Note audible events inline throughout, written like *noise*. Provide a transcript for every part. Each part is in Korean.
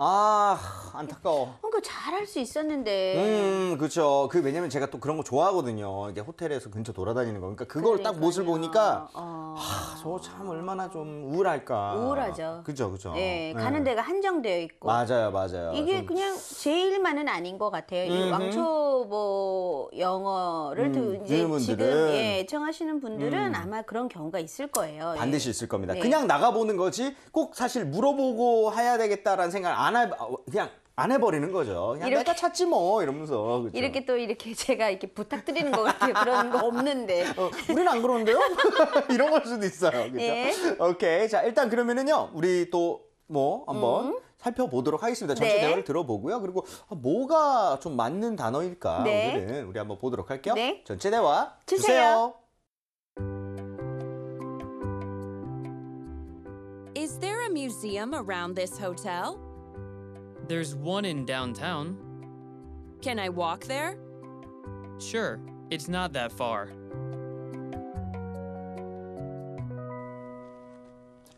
아 안타까워. 그러니까 잘할 수 있었는데. 음 그렇죠. 그 왜냐면 제가 또 그런 거 좋아하거든요. 이게 호텔에서 근처 돌아다니는 거. 그러니까 그걸 딱 모습을 보니까 아저참 어. 얼마나 좀 우울할까. 우울하죠. 그죠 그죠. 예, 가는 예. 데가 한정되어 있고. 맞아요 맞아요. 이게 좀- 그냥 제일만은 아닌 것 같아요. 이 왕초보 영어를 음, 들- 이제 듣는 지금 분들은. 예, 청하시는 분들은 음. 아마 그런 경우가 있을 거예요. 반드시 예. 있을 겁니다. 네. 그냥 나가보는 거지 꼭 사실 물어보고 해야 되겠다라는 생각을 안안 해, 어, 그냥 안 해버리는 거죠. 그냥 이렇게, 내가 찾지 뭐 이러면서. 그렇죠? 이렇게 또 이렇게 제가 이렇게 부탁드리는 것 같아요. 그런 거 없는데. 어, 우리는 안 그러는데요? *laughs* 이런 걸 수도 있어요. 그렇죠? 예. 오케이. 자 일단 그러면은요. 우리 또 뭐 한번 음. 살펴보도록 하겠습니다. 전체 네. 대화를 들어보고요. 그리고 아, 뭐가 좀 맞는 단어일까 네. 오늘은 우리 한번 보도록 할게요. 네. 전체 대화 주세요. 주세요. Is there a museum around this hotel? There's one in downtown. Can I walk there? Sure, it's not that far.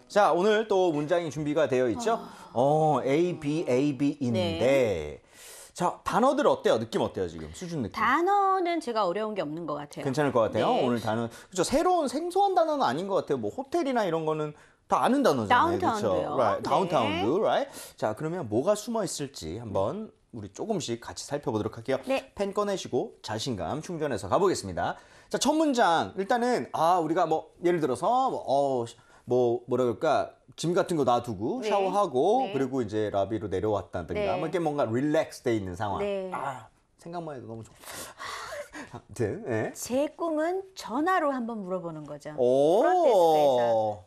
자, 오늘 또 문장이 준비가 되어 있죠? 아. 어, A, B, A, B인데. 네. 자, 단어들 어때요? 느낌 어때요, 지금? 수준 느낌? 단어는 제가 어려운 게 없는 것 같아요. 괜찮을 것 같아요. 네. 오늘 단어. 그렇죠. 새로운 생소한 단어는 아닌 것 같아요. 뭐 호텔이나 이런 거는 다 아는 단어잖아요. 다운타운도요. Right. 다운타운도, 네. right? 자, 그러면 뭐가 숨어 있을지 한번 우리 조금씩 같이 살펴보도록 할게요. 네. 펜 꺼내시고 자신감 충전해서 가보겠습니다. 자, 첫 문장 일단은 아 우리가 뭐 예를 들어서 뭐, 어, 뭐 뭐라 그럴까 짐 같은 거 놔두고 네. 샤워하고 네. 그리고 이제 라비로 내려왔다든가 네. 뭐 이렇게 뭔가 릴렉스 돼 있는 상황. 네. 아 생각만 해도 너무 좋고. 아무튼 예. 제 꿈은 전화로 한번 물어보는 거죠. 오. 프론테스크서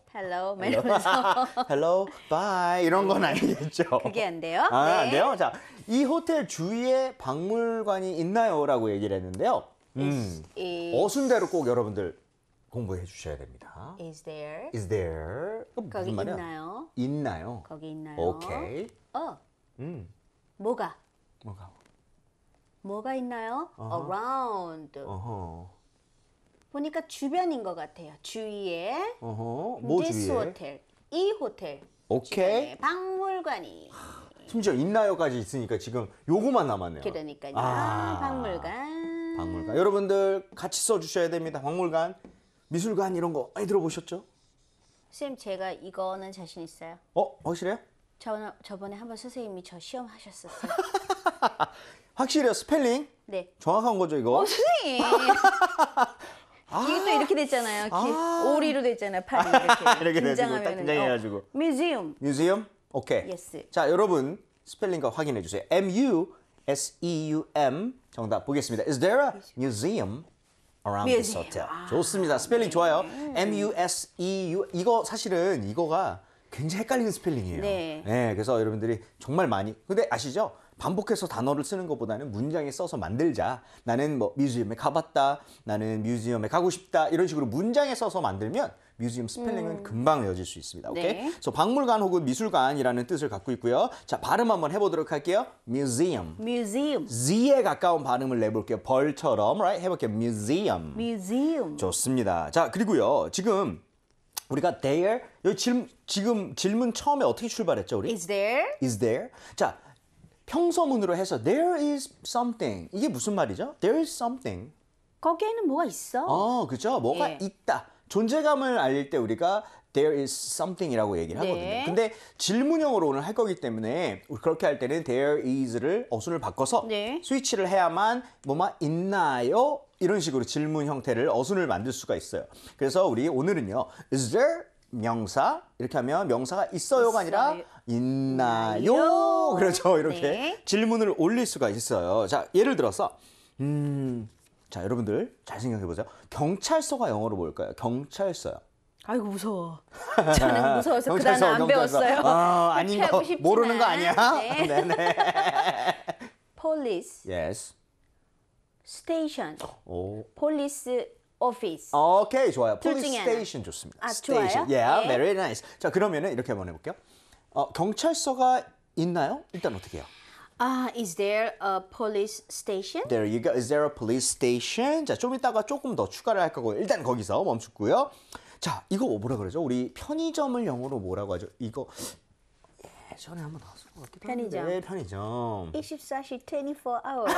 h e l 이 이런 건 아니겠죠. 그게 안 돼요? 아, 안 네. 돼요? 자, 이 호텔 주위에 박물관이 있나요? 라고 얘기를 했는데요. 음, 어순대로 꼭 여러분들 공부해 주셔야 됩니다. is there Is there? 어, 거기 있나요? 있나요? 거기 있나요? 오케이. 어 음, 뭐가? 뭐가? 뭐가 있나요? 어허. around. 어허. 보니까 주변인 것 같아요. 주위에. 어허. 뭐 this 주위에? hotel. 이 호텔. 오케이. 박물관이. 심지어 있나요까지 있으니까 지금 요거만 남았네요. 그러니까요. 아, 박물관. 박물관. 여러분들 같이 써주셔야 됩니다. 박물관, 미술관 이런 거 많이 들어보셨죠? 선생님 제가 이거는 자신 있어요. 어? 확실해요? 저, 저번에 한번 선생님이 저 시험 하셨었어요. *laughs* 확실히요 스펠링? 네. 정확한 거죠, 이거? 어, 선생님. *laughs* 아 이게 또 이렇게 됐잖아요. 아 오리로 됐잖아요. 팔이 *laughs* 이렇게. 이렇게 긴장하면 딱 긴장해가지고. 어, 뮤지엄. 뮤지엄? 오케이. 예스. 자, 여러분 스펠링과 확인해 주세요. M U S E U M 정답 보겠습니다. Is there a museum around this hotel? 아. 좋습니다. 스펠링 네. 좋아요. M U S E U 이거 사실은 이거가 굉장히 헷갈리는 스펠링이에요. 네. 네. 그래서 여러분들이 정말 많이 근데 아시죠? 반복해서 단어를 쓰는 것보다는 문장에 써서 만들자. 나는 뭐 뮤지엄에 가봤다. 나는 뮤지엄에 가고 싶다. 이런 식으로 문장에 써서 만들면 뮤지엄 스펠링은 음. 금방 외워질 수 있습니다. 오케이. 그래서 네. 박물관 혹은 미술관이라는 뜻을 갖고 있고요. 자 발음 한번 해보도록 할게요. museum. museum. z에 가까운 발음을 내볼게요. 벌처럼, right? 해볼게요. museum. museum. 좋습니다. 자 그리고요. 지금 우리가 there 여기 질, 지금 질문 처음에 어떻게 출발했죠 우리? Is there? Is there? 자 평서문으로 해서 there is something 이게 무슨 말이죠? There is something. 거기에는 뭐가 있어? 어, 그죠? 뭐가 예. 있다. 존재감을 알릴 때 우리가 there is something이라고 얘기를 네. 하거든요. 근데 질문형으로 오늘 할 거기 때문에 그렇게 할 때는 there is를 어순을 바꿔서 네. 스위치를 해야만 뭐가 있나요? 이런 식으로 질문 형태를 어순을 만들 수가 있어요. 그래서 우리 오늘은요. Is there 명사 이렇게 하면 명사가 있어요가 아니라 있나요? 있나요? 그렇죠. 이렇게 네. 질문을 올릴 수가 있어요. 자, 예를 들어서 음. 자, 여러분들 잘 생각해 보세요. 경찰서가 영어로 뭘까요? 경찰서요. 아이고 무서워. *laughs* 저는 무서워서 그다음 안 경찰서. 배웠어요. 어, 아닌 거 모르는 거 아니야? 네. *laughs* 네네. *laughs* Police. Yes. Station. 오. Police office. 오케이, 좋아요. police station 좋습니다. 아, station. 좋아요? Yeah, 네. very nice. 자, 그러면은 이렇게 한번 해볼게요. 어, 경찰서가 있나요? 일단 어떻게 해요? 아, is there a police station? There you go. Is there a police station? 자, 좀 이따가 조금 더 추가를 할거고 일단 거기서 멈췄고요. 자, 이거 뭐라 그러죠? 우리 편의점을 영어로 뭐라고 하죠? 이거 예전에 한번 나왔을 것 같기도 편의점. 네, 편의점. 24시 24 hour.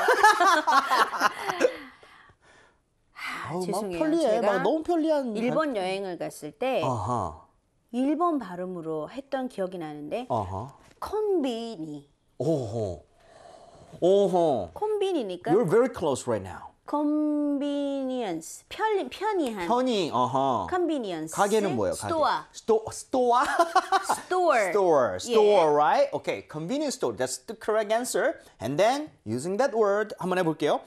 *laughs* 아, 아우, 막 죄송해요. 편리해. 제가 막 너무 편리한. 일본 여행을 갔을 때 아하. 일본 발음으로 했던 기억이 나는데 아하. 컨비니 오호. 오호. 콤비니니까 You're very close right now. convenience 편 편의한 편히 어허. convenience 가게는 뭐예요? 가게. 스토어 스토 스토어 store store store right? Okay, convenience store. That's the correct answer. And then using that word 한번 해볼게요.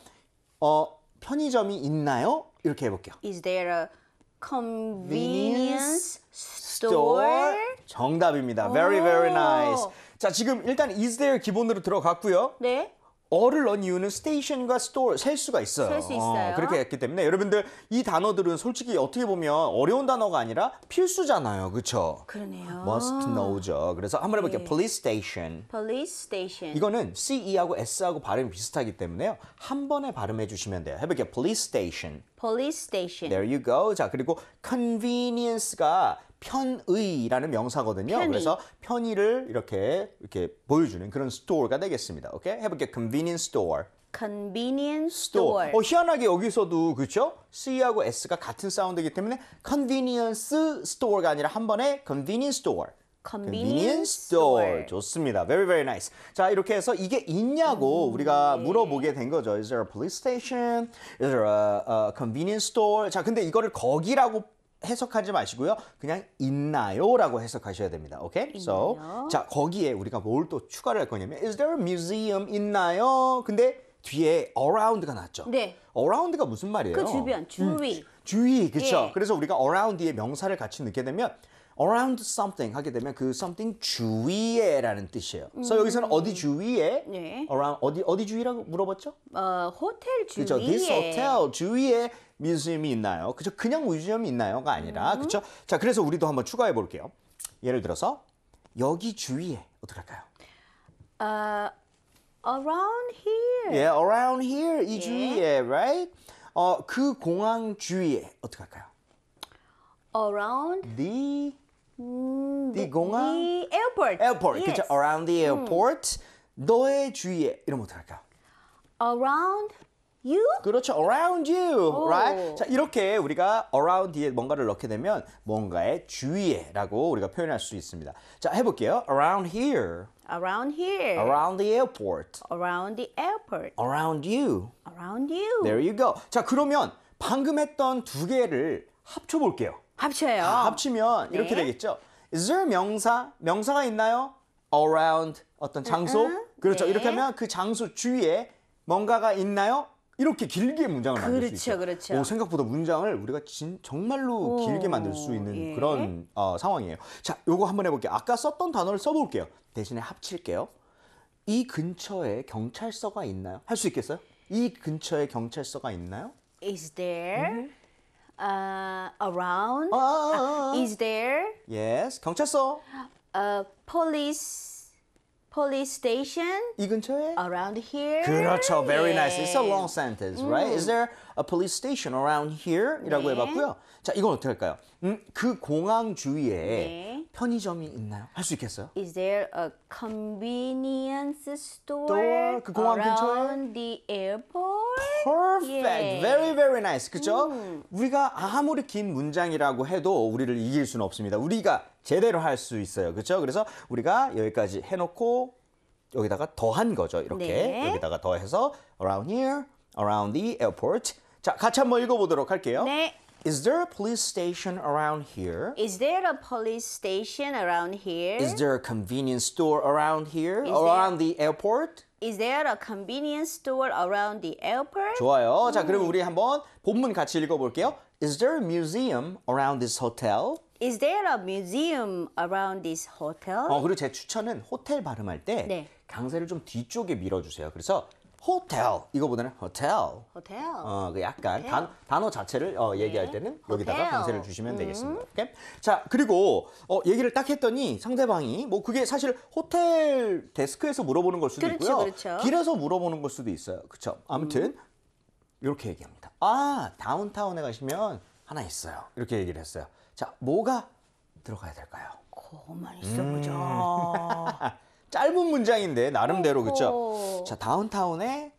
어 편의점이 있나요? 이렇게 해볼게요. Is there a convenience store? 정답입니다. Very very nice. 자, 지금 일단 is there 기본으로 들어갔고요. 네. 어를 넣은 이유는 스테이션과 스토어 셀 수가 있어요. 셀수 어, 있어요. 어, 그렇게 했기 때문에 여러분들 이 단어들은 솔직히 어떻게 보면 어려운 단어가 아니라 필수잖아요. 그렇죠? 그러네요. must know죠. 그래서 한번 해볼게요. 네. 예. police station. police station. 이거는 CE하고 S하고 발음이 비슷하기 때문에요. 한 번에 발음해 주시면 돼요. 해볼게요. police station. police station. There you go. 자, 그리고 convenience가 편의라는 명사거든요. 편의. 그래서 편의를 이렇게 이렇게 보여주는 그런 스토어가 되겠습니다. 오케이? 해볼게 convenience store. convenience store. 어, 희한하게 여기서도 그렇죠? C하고 S가 같은 사운드이기 때문에 convenience store가 아니라 한 번에 convenience store. convenience store. 좋습니다. Very very nice. 자, 이렇게 해서 이게 있냐고 음, 우리가 네. 물어보게 된 거죠. Is there a police station? Is there a, a convenience store? 자, 근데 이거를 거기라고 해석하지 마시고요. 그냥 있나요라고 해석하셔야 됩니다. 오케이? Okay? So 자 거기에 우리가 뭘 또 추가를 할 거냐면 Is there a museum 있나요? 근데 뒤에 around가 났죠. 네. around가 무슨 말이에요? 그 주변, 주위. 음, 주위, 그렇죠. 예. 그래서 우리가 around 뒤에 명사를 같이 넣게 되면 around something 하게 되면 그 something 주위에라는 뜻이에요. 그래서 음. 여기서는 어디 주위에? 네. around 어디 어디 주위라고 물어봤죠? 어, 호텔 주위에. 그죠 This hotel 주위에 민수염이 있나요? 그죠? 그냥 민수염이 있나요가 아니라 음. 그죠 자, 그래서 우리도 한번 추가해 볼게요. 예를 들어서 여기 주위에 어떻게 할까요? 어, around here. 예, yeah, around here 이 예. 주위에, right? 어, 그 공항 주위에 어떻게 할까요? around the 음, the 공항 the airport. airport. Yes. 그렇죠. around the airport. 음. 너의 주위에 이러면 어떡할까? around you? 그렇죠. around you. 오. right? 자, 이렇게 우리가 around 뒤에 뭔가를 넣게 되면 뭔가의 주위에라고 우리가 표현할 수 있습니다. 자, 해 볼게요. around here. around here. around the airport. around the airport. around you. around you. there you go. 자, 그러면 방금 했던 두 개를 합쳐 볼게요. 합쳐요. 다 합치면 네. 이렇게 되겠죠. Is there 명사? 명사가 있나요? Around 어떤 장소? 음, 그렇죠. 네. 이렇게 하면 그 장소 주위에 뭔가가 있나요? 이렇게 길게 문장을 그렇죠, 수 있죠. 그렇죠. 생각보다 문장을 우리가 진, 정말로 오, 길게 만들 수 있는 예. 그런 어, 상황이에요. 자, 요거 한번 해볼게요. 아까 썼던 단어를 써볼게요. 대신에 합칠게요. 이 근처에 경찰서가 있나요? 할 수 있겠어요? 이 근처에 경찰서가 있나요? Is there? 음. uh, around? Uh, is there yes, 경찰서. a uh, police police station 이 근처에? around here? 그렇죠. Very nice. It's a long sentence, mm. right? Is there a police station around here? 이라고 네. 해봤고요. 자, 이건 어떻게 할까요? 음, 그 공항 주위에 네. 편의점이 있나요? 할 수 있겠어요? Is there a convenience store 그 공항 around the airport? Perfect. Yeah. Very very nice. 그죠? 음. 우리가 아무리 긴 문장이라고 해도 우리를 이길 수는 없습니다. 우리가 제대로 할 수 있어요. 그죠? 그래서 우리가 여기까지 해놓고 여기다가 더한 거죠. 이렇게 네. 여기다가 더해서 around here, around the airport. 자, 같이 한번 읽어보도록 할게요. 네. Is there a police station around here? Is there a police station around here? Is there a convenience store around here? Is around there... the airport? Is there a convenience store around the airport? 좋아요. 자, 그럼 우리 한번 본문 같이 읽어볼게요. Is there a museum around this hotel? Is there a museum around this hotel? 어, 그리고 제 추천은 호텔 발음할 때 네. 강세를 좀 뒤쪽에 밀어주세요. 그래서 호텔 이거보다는 호텔 호텔 어 그 약간 호텔. 단, 단어 자체를 어, 네. 얘기할 때는 호 여기다가 강세를 주시면 음. 되겠습니다 오케이? 자 그리고 어, 얘기를 딱 했더니 상대방이 뭐 그게 사실 호텔 데스크에서 물어보는 걸 수도 그렇죠, 있고요 그렇죠. 길에서 물어보는 걸 수도 있어요 그렇죠 아무튼 음. 이렇게 얘기합니다 아 다운타운에 가시면 하나 있어요 이렇게 얘기를 했어요 자 뭐가 들어가야 될까요? 고만 있어보자 음. *laughs* 짧은 문장인데 나름대로 그렇죠. 자 다운타운에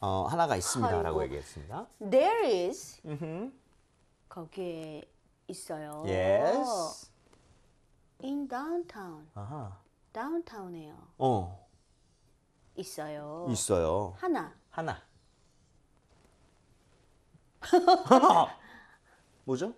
어, 하나가 있습니다라고 얘기했습니다. There is 거기에 있어요. Yes. In downtown. 아하. downtown에요. 어 있어요. 있어요. 하나. 하나. *laughs* 뭐죠?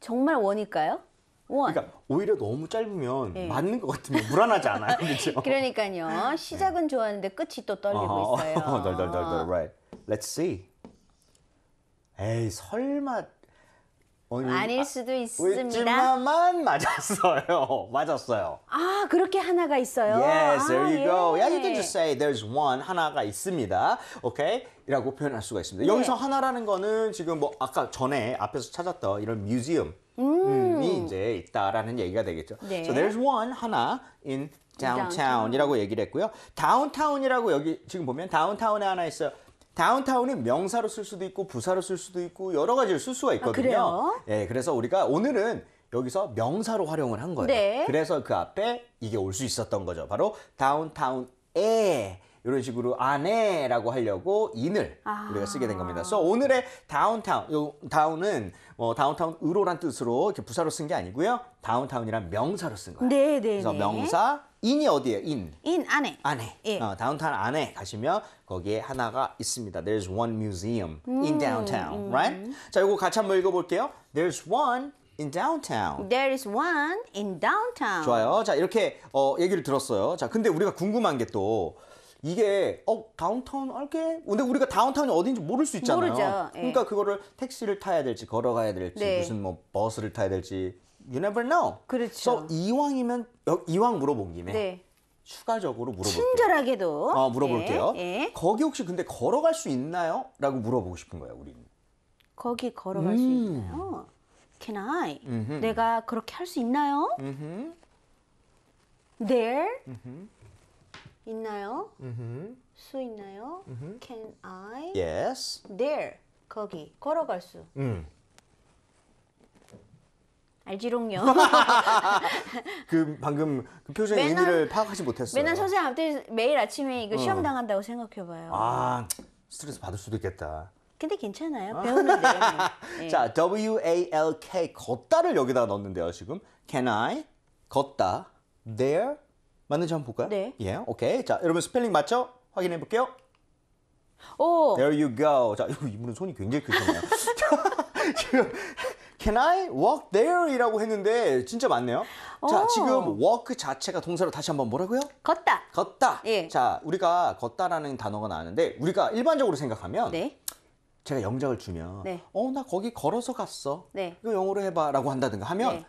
정말 원일까요? 그러니까 오히려 너무 짧으면 네. 맞는 것 같으면 불안하지 않아요, *laughs* 그렇죠? 그러니까요. 네. 시작은 좋았는데 끝이 또 떨리고 있어요. *laughs* 덜덜덜덜, right. Let's see. 에이 설마 아닐 아, 수도 있습니다. 만 맞았어요. *laughs* 맞았어요. 아, 그렇게 하나가 있어요. Yes, there you 아, go. Yeah, you 예. can just say there's one 하나가 있습니다. Okay? 이라고 표현할 수가 있습니다. 네. 여기서 하나라는 거는 지금 뭐 아까 전에 앞에서 찾았던 이런 뮤지엄 음. 이 이제 있다라는 얘기가 되겠죠. 네. So there's one 하나 in downtown이라고 얘기를 했고요. d o w n 이라고 여기 지금 보면 d o w n 에 하나 있어요. 다운타운은 명사로 쓸 수도 있고 부사로 쓸 수도 있고 여러 가지를 쓸 수가 아, 있거든요. 아, 예, 그래서 우리가 오늘은 여기서 명사로 활용을 한 거예요. 네. 그래서 그 앞에 이게 올 수 있었던 거죠. 바로 다운타운에 이런 식으로 안에라고 하려고 인을 아 우리가 쓰게 된 겁니다. 그래서 오늘의 다운타운, 요 다운은 뭐 다운타운으로란 뜻으로 이렇게 부사로 쓴 게 아니고요. 다운타운이란 명사로 쓴 거예요. 네, 네, 그래서 네. 명사 인이 어디에 요 인? 인 안에. 안에. 예. 어, 다운타운 안에 가시면 거기에 하나가 있습니다. There's one museum 음, in downtown, 음. right? 자, 이거 같이 한번 읽어볼게요. There's one in downtown. There is one in downtown. 좋아요. 자, 이렇게 어, 얘기를 들었어요. 자, 근데 우리가 궁금한 게 또 이게 어 다운타운 알게 근데 우리가 다운타운이 어딘지 모를 수 있잖아요. 모르죠. 예. 그러니까 그거를 택시를 타야 될지 걸어가야 될지 네. 무슨 뭐 버스를 타야 될지 you never know. 그렇죠. So, 이왕이면 이왕 물어본 김에 네. 추가적으로 물어볼게요. 친절하게도 어, 물어볼게요. 예, 예, 거기 혹시 근데 걸어갈 수 있나요? 라고 물어보고 싶은 거예요, 우리는. 거기 걸어갈 음. 수 있나요? Can I? 음흠. 내가 그렇게 할 수 있나요? 음흠. There? 음흠. 있나요? 수 있나요? Can I? Yes. There. 거기 걸어갈 수. 음. 알지롱요. *laughs* 그 방금 그 표정의 맨날, 의미를 파악하지 못했어요. 맨날 선생님 앞에 매일 아침에 이거 시험 어. 당한다고 생각해봐요. 아 스트레스 받을 수도 있겠다. 근데 괜찮아요. 아. 배우는데. 네. *laughs* 자, W A L K 걷다를 여기다 넣었는데요. 지금 can I 걷다 there 맞는지 한번 볼까요? 네. 예, yeah, 오케이. 자, 여러분 스펠링 맞죠? 확인해 볼게요. 오. There you go. 자, 이분은 손이 굉장히 크시네요. *laughs* 지금 Can I walk there? 이라고 했는데 진짜 맞네요. 자, 지금 walk 자체가 동사로 다시 한번 뭐라고요? 걷다. 걷다. 예. 자, 우리가 걷다라는 단어가 나왔는데 우리가 일반적으로 생각하면 네. 제가 영작을 주면 네. 어, 나 거기 걸어서 갔어. 네. 이거 영어로 해봐. 라고 한다든가 하면 네.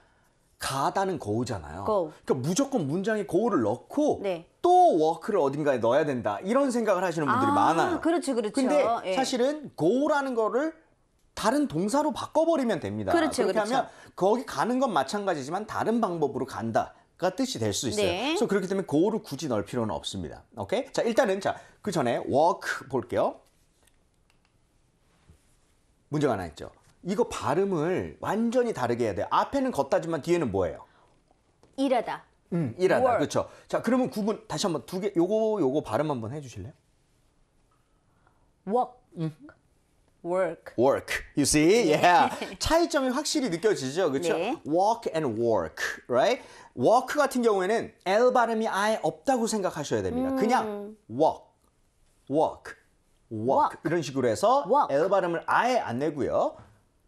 가다는 거우잖아요. Go. 그러니까 무조건 문장에 거우를 넣고 네. 또 워크를 어딘가에 넣어야 된다. 이런 생각을 하시는 분들이 아, 많아요. 그렇죠, 그렇죠. 근데 예. 사실은 go라는 거를 다른 동사로 바꿔버리면 됩니다. 그렇죠, 그렇죠. 그렇게 그렇죠. 하면 거기 가는 건 마찬가지지만 다른 방법으로 간다. 가 뜻이 될 수 있어요. 네. 그래서 그렇기 때문에 고를 굳이 넣을 필요는 없습니다. 오케이? 자, 일단은 자, 그 전에 walk 볼게요. 문제가 하나 있죠. 이거 발음을 완전히 다르게 해야 돼요. 앞에는 걷다지만 뒤에는 뭐예요? 일하다. 음, 일하다. Work. 그렇죠. 자, 그러면 구분 다시 한번 두 개 요거 요거 발음 한번 해 주실래요? walk. 음. work. work. You see? Yeah. *laughs* 차이점이 확실히 느껴지죠. 그렇죠? 네. walk and work. right? walk 같은 경우에는 l 발음이 아예 없다고 생각하셔야 됩니다. 음. 그냥 walk. walk. walk. 이런 식으로 해서 walk. l 발음을 아예 안 내고요.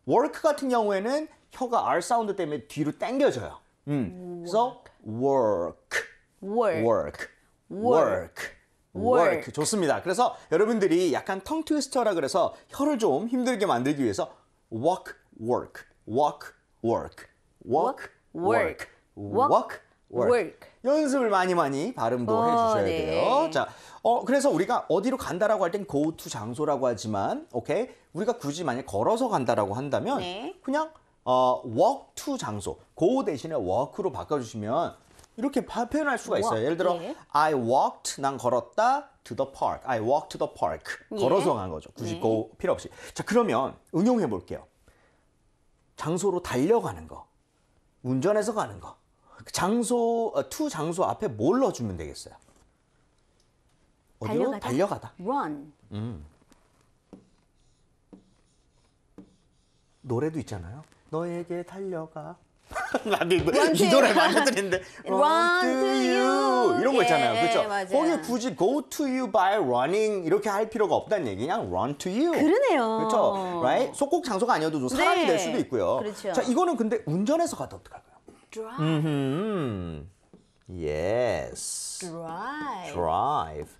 work 같은 경우에는 혀가 r 사운드 때문에 뒤로 당겨져요. 음. 그래서 work. work. work. work. work. 그 좋습니다. 그래서 여러분들이 약간 텅 트위스터라 그래서 혀를 좀 힘들게 만들기 위해서 walk, work, walk, work, walk, work, walk, work. 연습을 많이 많이 발음도 오, 어, 해주셔야 네. 돼요. 자, 어 그래서 우리가 어디로 간다라고 할땐 go to 장소라고 하지만, 오케이 우리가 굳이 만약 걸어서 간다라고 한다면 네. 그냥 어, walk to 장소, go 대신에 walk로 바꿔주시면 이렇게 표현할 수가 있어요. 예를 들어 예. I walked 난 걸었다 to the park. I walked to the park. 예. 걸어서 간 거죠. 굳이 예. 네. 고 필요 없이. 자, 그러면 응용해 볼게요. 장소로 달려가는 거. 운전해서 가는 거. 그 장소 투 어, 장소 앞에 뭘 넣어 주면 되겠어요? 어디로 달려가다. 달려가다. run. 음. 노래도 있잖아요. 너에게 달려가. *laughs* 이 노래 완전 들리는데 Run to *laughs* you 이런 거 있잖아요 예, 그렇죠? 예, 맞거기 굳이 Go to you by running 이렇게 할 필요가 없다는 얘기냐 Run to you 그러네요 그렇죠? Right? 속곡 장소가 아니어도 좀 사람이 네. 될 수도 있고요 그렇죠. 자 이거는 근데 운전해서 가도 어떡할까요? Drive Yes Drive Drive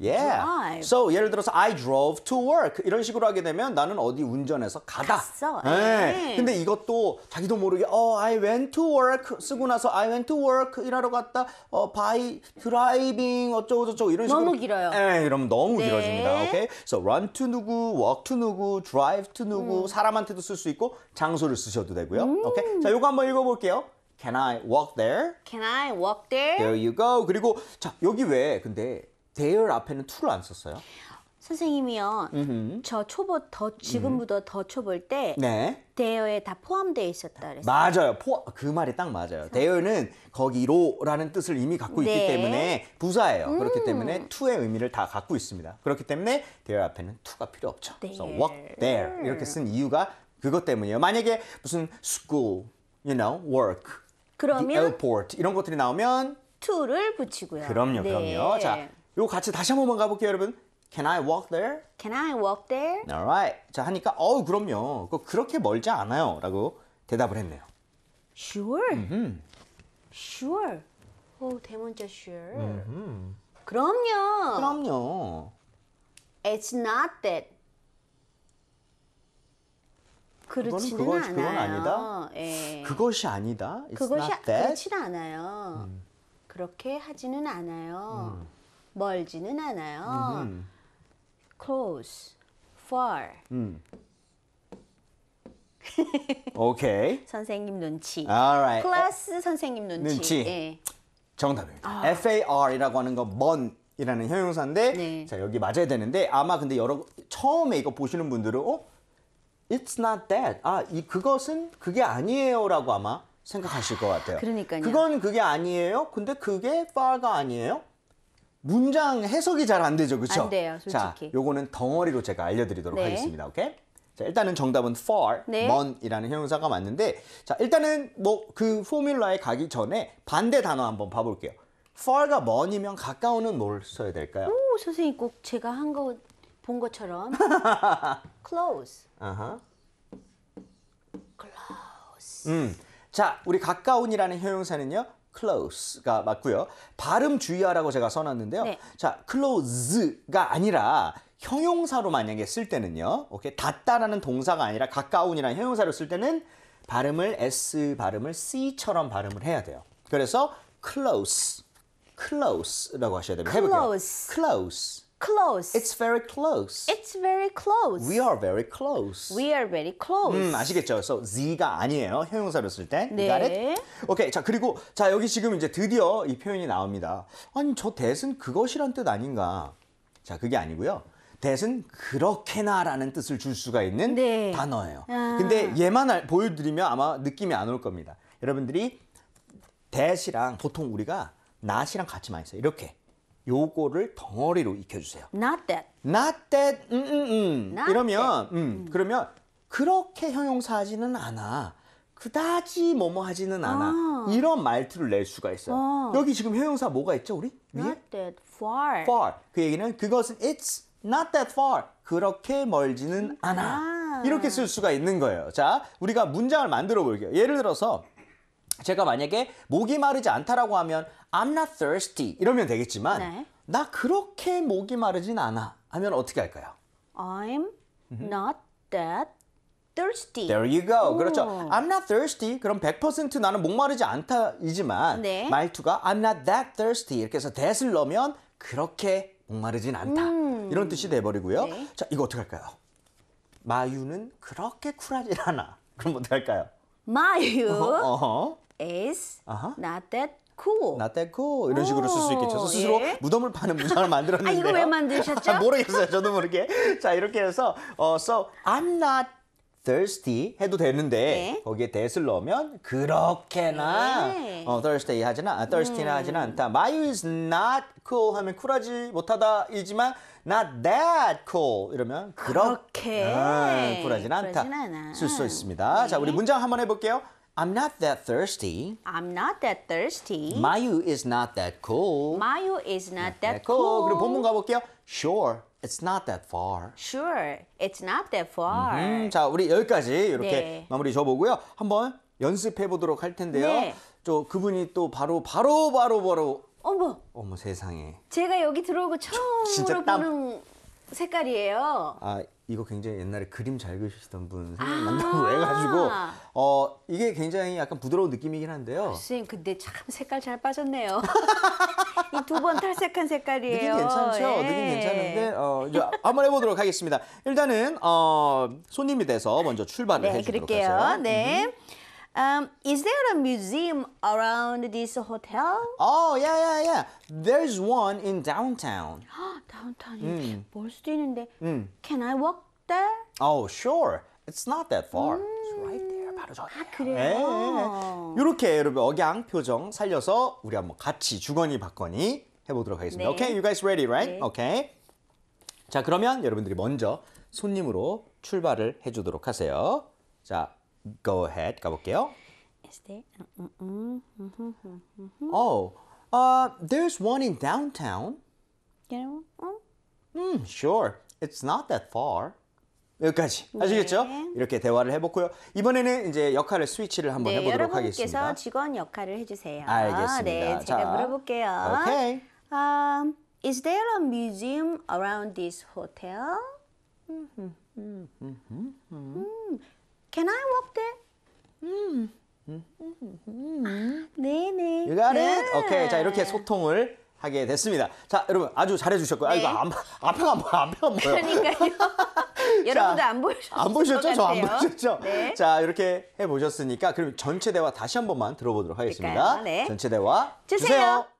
Yeah. Drive. So 예를 들어서 I drove to work 이런 식으로 하게 되면 나는 어디 운전해서 가다. 갔어. 네. 네. 근데 이것도 자기도 모르게 어 I went to work 쓰고 나서 I went to work 일하러 갔다. 어 by driving 어쩌고 저쩌고 이런 식으로 너무 길어요. 네, 이러면 너무 네. 길어집니다. 오케이. So run to 누구, walk to 누구, drive to 누구 음. 사람한테도 쓸 수 있고 장소를 쓰셔도 되고요. 음. 오케이. 자, 요거 한번 읽어 볼게요. Can I walk there? Can I walk there? There you go. 그리고 자, 여기 왜 근데 대열 앞에는 to를 안 썼어요? 선생님이요. 음흠. 저 초보 더 지금보다 음. 더 초보일 때 네. 대여에 다 포함되어 있었다 그랬어요. 맞아요. 포, 그 말이 딱 맞아요. 대여는 거기로라는 뜻을 이미 갖고 네. 있기 때문에 부사예요. 음. 그렇기 때문에 to의 의미를 다 갖고 있습니다. 그렇기 때문에 대여 앞에는 to가 필요 없죠. 네. 그래 work there 이렇게 쓴 이유가 그것 때문이에요. 만약에 무슨 school, you know, work, 그러면 airport 이런 것들이 나오면 to를 붙이고요. 그럼요, 그럼요. 네. 자, 이거 같이 다시 한 번만 가볼게요, 여러분. Can I walk there? Can I walk there? Alright. 자 하니까 어 그럼요. 그 그렇게 멀지 않아요라고 대답을 했네요. Sure. 음흠. Sure. 오 대문자 sure. 음흠. 그럼요. 그럼요. It's not that. 그렇지는 그건, 그건, 그건 아니다. 예. 그것이 아니다. It's 그것이 not that. 그렇지 않아요. 음. 그렇게 하지는 않아요. 음. 멀지는 않아요. close, far. 음. *laughs* 오케이. 선생님 눈치. Alright. 클래스 선생님 눈치. 눈치. 예. 정답입니다. 아. FAR이라고 하는 건먼 이라는 형용사인데 네. 자 여기 맞아야 되는데 아마 근데 여러 처음에 이거 보시는 분들은 어 It's not that 아이 그것은 그게 아니에요라고 아마 생각하실 것 같아요. 그러니까요. 그건 그게 아니에요. 근데 그게 far가 아니에요. 문장 해석이 잘 안 되죠, 그렇죠? 안 돼요, 솔직히. 자, 요거는 덩어리로 제가 알려드리도록 네. 하겠습니다. 오케이? 자, 일단은 정답은 far, 네. 먼이라는 형용사가 맞는데, 자, 일단은 뭐 그 포뮬라에 가기 전에 반대 단어 한번 봐볼게요. far가 먼이면 가까운은 뭘 써야 될까요? 오, 선생님 꼭 제가 한 거 본 것처럼 *laughs* close, 아하. close. 음, 자, 우리 가까운이라는 형용사는요. close가 맞고요. 발음 주의하라고 제가 써놨는데요. 네. 자, close가 아니라 형용사로 만약에 쓸 때는요. 오케이, 닿다라는 동사가 아니라 가까운이라는 형용사로 쓸 때는 발음을 s 발음을 c처럼 발음을 해야 돼요. 그래서 close, close라고 하셔야 됩니다. 해볼게요. close. close. It's very close. It's very close. We are very close. We are very close. 음, 아시겠죠? 그래서 Z가 아니에요. 형용사로 쓸 때. 네. You t g 오케이. 자, 그리고 자, 여기 지금 이제 드디어 이 표현이 나옵니다. 아니, 저 대신 그것이란 뜻 아닌가? 자, 그게 아니고요. 대신 그렇게나라는 뜻을 줄 수가 있는 네. 단어예요. 아. 근데 얘만 알, 보여드리면 아마 느낌이 안 올 겁니다. 여러분들이 대시랑 보통 우리가 나시랑 같이 많이 써요. 이렇게. 요거를 덩어리로 익혀주세요. Not that. Not that. 음, 음, 음. Not 이러면 that. 음, 음, 그러면 그렇게 형용사하지는 않아. 그다지 뭐뭐 하지는 않아. 아. 이런 말투를 낼 수가 있어요. 아. 여기 지금 형용사 뭐가 있죠, 우리? Not that far. Far. 그 얘기는 그것은 it's not that far. 그렇게 멀지는 않아. 아. 이렇게 쓸 수가 있는 거예요. 자, 우리가 문장을 만들어 볼게요. 예를 들어서 제가 만약에 목이 마르지 않다라고 하면 I'm not thirsty 이러면 되겠지만 네. 나 그렇게 목이 마르진 않아 하면 어떻게 할까요? I'm not that thirsty. There you go. 오. 그렇죠. I'm not thirsty. 그럼 100% 나는 목마르지 않다이지만 네. 말투가 I'm not that thirsty 이렇게 해서 that을 넣으면 그렇게 목마르진 않다. 음. 이런 뜻이 돼버리고요. 네. 자, 이거 어떻게 할까요? 마유는 그렇게 쿨하지 않아. 그럼 어떻게 할까요? 마유. 어허, 어허. is 아하. not that cool. Not that cool. 이런 식으로 쓸 수 있겠죠. 그래서 스스로 예. 무덤을 파는 문장을 만들었는데요. 아, 이거 왜 만드셨죠? *laughs* 모르겠어요. 저도 모르게. 자, 이렇게 해서 어, so I'm not thirsty 해도 되는데 네. 거기에 that을 넣으면 그렇게나 네. 어, thirsty 하지는 아, thirsty나 음. 하지는 않다. My is not cool 하면 쿨하지 못하다이지만 not that cool 이러면 그렇게 그렇게 아, 쿨하진 않다. 쓸 수 있습니다. 자, 네. 우리 문장 한번 해볼게요. I'm not that thirsty. I'm not that thirsty. Mayu is not that c o o l Mayu is not, not that, that cold. o 그리고 본문 가볼게요. Sure, it's not that far. Sure, it's not that far. 음, 자, 우리 여기까지 이렇게 네. 마무리 줘보고요. 한번 연습해 보도록 할 텐데요. 네. 저 그분이 또 바로 바로 바로 바로 어머 어머 세상에 제가 여기 들어오고 처음으로 보는 색깔이에요. 아 이거 굉장히 옛날에 그림 잘 그리시던 분 생각난다고 아 해가지고 어 이게 굉장히 약간 부드러운 느낌이긴 한데요. 선생님 근데 참 색깔 잘 빠졌네요. *laughs* 이두번 탈색한 색깔이에요. 느낌 괜찮죠? 예. 느낌 괜찮은데 어 이제 한번 해보도록 하겠습니다. 일단은 어 손님이 돼서 먼저 출발을 네, 해주도록 그럴게요. 네. 음. Um, is there a museum around this hotel? Oh, yeah, yeah, yeah. There's one in downtown. downtown. 음. 볼 수도 있는데. 음. Can I walk there? Oh, sure. It's not that far. It's right there. 바로 저기. 아, 그래요? 예, 예. 이렇게 여러분 억양 표정 살려서 우리 한번 같이 주거니 받거니 해 보도록 하겠습니다. 네. Okay, you guys ready, right? 네. Okay. 자, 그러면 여러분들이 먼저 손님으로 출발을 해 주도록 하세요. 자, go ahead 가볼게요. Is t e oh, uh, there's one in downtown. Mm, sure. It's not that far. 여기까지 아시겠죠? 네. 이렇게 대화를 해봤고요. 이번에는 이제 역할을 스위치를 한번 네, 해보도록 하겠습니다. 여러분께서 직원 역할을 해주세요. 알겠습니다. 네, 제가 자, 물어볼게요. Okay. Um, is there a museum around this hotel? 음, 음, 음, 음. 음. Can I walk there? 음. 음. 아, 네네. You got it? 네. 오케이. 자, 이렇게 소통을 하게 됐습니다. 자, 여러분 아주 잘해 주셨고요. 네. 아, 이거 네. 안, 앞에가 안 보여. 앞에가 안 보여. 그러니까요. *laughs* 여러분들 안 보셨죠? 안 보셨죠? 저 안 보셨죠? 네. 자, 이렇게 해 보셨으니까 그럼 전체 대화 다시 한 번만 들어보도록 하겠습니다. 네. 전체 대화 주세요. 주세요.